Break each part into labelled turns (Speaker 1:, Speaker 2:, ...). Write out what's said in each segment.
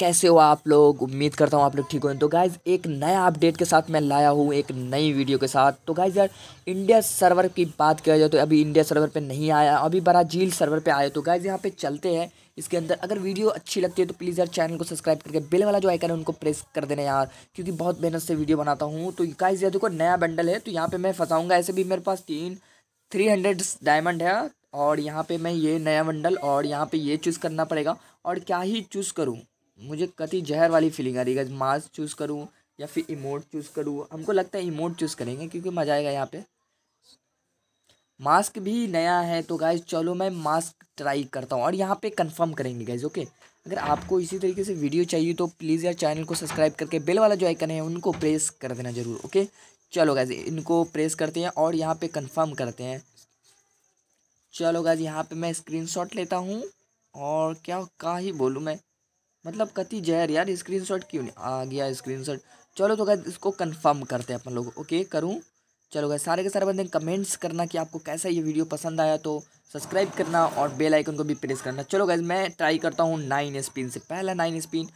Speaker 1: कैसे हो आप लोग उम्मीद करता हूँ आप लोग ठीक हो तो गाइज़ एक नया अपडेट के साथ मैं लाया हूँ एक नई वीडियो के साथ तो गाइज़ यार इंडिया सर्वर की बात किया जाए तो अभी इंडिया सर्वर पे नहीं आया अभी ब्राज़ील सर्वर पे आया तो गाइज़ यहाँ पे चलते हैं इसके अंदर अगर वीडियो अच्छी लगती है तो प्लीज़ यार चैनल को सब्सक्राइब करके बिल वाला जो आइकन है उनको प्रेस कर देना यार क्योंकि बहुत मेहनत से वीडियो बनाता हूँ तो गाइज़ यार देखो नया बंडल है तो यहाँ पर मैं फंसाऊँगा ऐसे भी मेरे पास तीन थ्री हंड्रेड डायमंड है और यहाँ पे मैं ये नया बंडल और यहाँ पे ये चूज़ करना पड़ेगा और क्या ही चूज़ करूँ मुझे कति जहर वाली फीलिंग आ रही है मास्क चूज़ करूँ या फिर इमोट चूज़ करूँ हमको लगता है इमोट चूज़ करेंगे क्योंकि मज़ा आएगा यहाँ पे मास्क भी नया है तो गाइज चलो मैं मास्क ट्राई करता हूँ और यहाँ पे कंफर्म करेंगे गाइज ओके अगर आपको इसी तरीके से वीडियो चाहिए तो प्लीज़ यार चैनल को सब्सक्राइब करके बेल वाला जो आइकन है उनको प्रेस कर देना ज़रूर ओके चलो गाइज इनको प्रेस करते हैं और यहाँ पे कंफर्म करते हैं चलो गाइज यहाँ पे मैं स्क्रीन लेता हूँ और क्या का ही बोलूँ मैं मतलब कति जहर यार स्क्रीनशॉट क्यों नहीं आ गया स्क्रीनशॉट चलो तो गैस इसको कंफर्म करते हैं अपन लोग ओके करूँ चलो गए सारे के सारे बंदे कमेंट्स करना कि आपको कैसा ये वीडियो पसंद आया तो सब्सक्राइब करना और बेल आइकन को भी प्रेस करना चलो गैस मैं ट्राई करता हूँ नाइन स्पिन से पहला नाइन स्पिन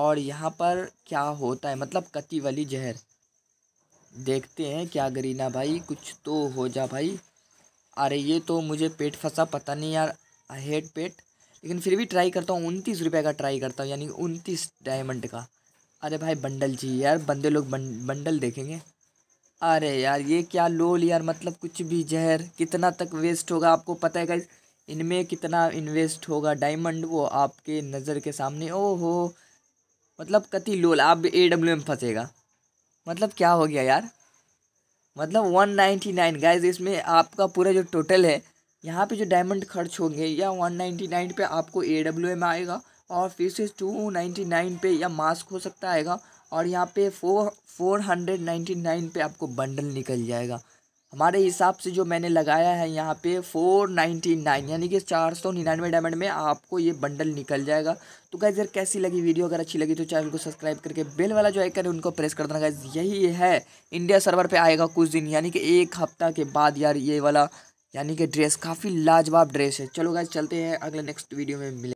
Speaker 1: और यहाँ पर क्या होता है मतलब कति वाली जहर देखते हैं क्या गरीना भाई कुछ तो हो जा भाई अरे ये तो मुझे पेट फंसा पता नहीं यार हेड पेट लेकिन फिर भी ट्राई करता हूँ उनतीस रुपये का ट्राई करता हूँ यानी उनतीस डायमंड का अरे भाई बंडल जी यार बंदे लोग बंडल देखेंगे अरे यार ये क्या लोल यार मतलब कुछ भी जहर कितना तक वेस्ट होगा आपको पता है इनमें कितना इन्वेस्ट होगा डायमंड वो आपके नज़र के सामने ओहो मतलब कति लोल आप ए डब्ल्यू एम फंसेगा मतलब क्या हो गया यार मतलब वन नाइन्टी नाइन गाइज इसमें आपका पूरा जो टोटल है यहाँ पे जो डायमंड खर्च होंगे या 199 पे आपको ए डब्ल्यू एम आएगा और फिर से 299 पे या मास्क हो सकता आएगा और यहाँ पे four four hundred ninety nine पे आपको बंडल निकल जाएगा हमारे हिसाब से जो मैंने लगाया है यहाँ पे फोर नाइन्टी नाइन यानी कि चार सौ निन्यानवे डायमंड में आपको ये बंडल निकल जाएगा तो गाइज यार कैसी लगी वीडियो अगर अच्छी लगी तो चैनल को सब्सक्राइब करके बेल वाला जो आइकन है उनको प्रेस कर देना गाइज यही है इंडिया सर्वर पे आएगा कुछ दिन यानी कि एक हफ्ता के बाद यार ये वाला यानी कि ड्रेस काफ़ी लाजवाब ड्रेस है चलो गाइज चलते हैं अगले नेक्स्ट वीडियो में मिले